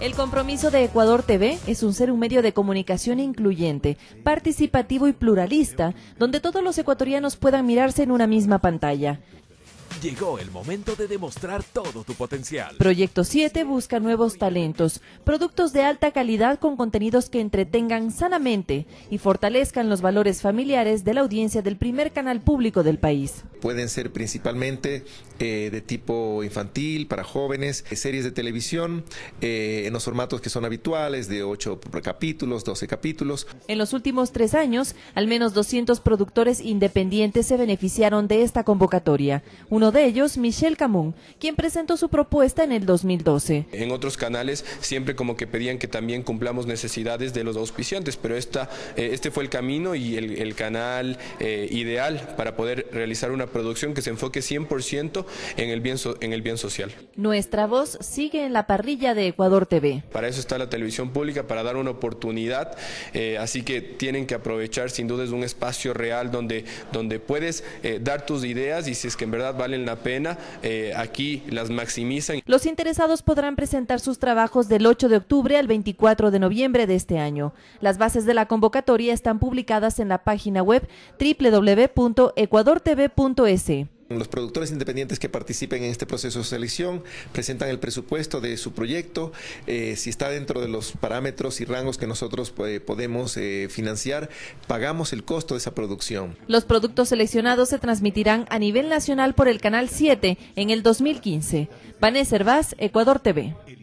El compromiso de Ecuador TV es un ser un medio de comunicación incluyente, participativo y pluralista, donde todos los ecuatorianos puedan mirarse en una misma pantalla. Llegó el momento de demostrar todo tu potencial. Proyecto 7 busca nuevos talentos, productos de alta calidad con contenidos que entretengan sanamente y fortalezcan los valores familiares de la audiencia del primer canal público del país. Pueden ser principalmente eh, de tipo infantil, para jóvenes, eh, series de televisión, eh, en los formatos que son habituales, de 8 capítulos, 12 capítulos. En los últimos tres años, al menos 200 productores independientes se beneficiaron de esta convocatoria. Uno de ellos Michel Camón, quien presentó su propuesta en el 2012. En otros canales siempre como que pedían que también cumplamos necesidades de los auspiciantes, pero esta, eh, este fue el camino y el, canal eh, ideal para poder realizar una producción que se enfoque 100% en el, bien en el bien social. Nuestra voz sigue en la parrilla de Ecuador TV. Para eso está la televisión pública, para dar una oportunidad, eh, así que tienen que aprovechar sin duda es un espacio real donde, donde puedes dar tus ideas y si es que en verdad valen la pena, eh, aquí las maximizan. Los interesados podrán presentar sus trabajos del 8 de octubre al 24 de noviembre de este año. Las bases de la convocatoria están publicadas en la página web www.ecuadortv.es. Los productores independientes que participen en este proceso de selección presentan el presupuesto de su proyecto, eh, si está dentro de los parámetros y rangos que nosotros eh, podemos eh, financiar, pagamos el costo de esa producción. Los productos seleccionados se transmitirán a nivel nacional por el Canal 7 en el 2015. Vanessa Ecuador TV.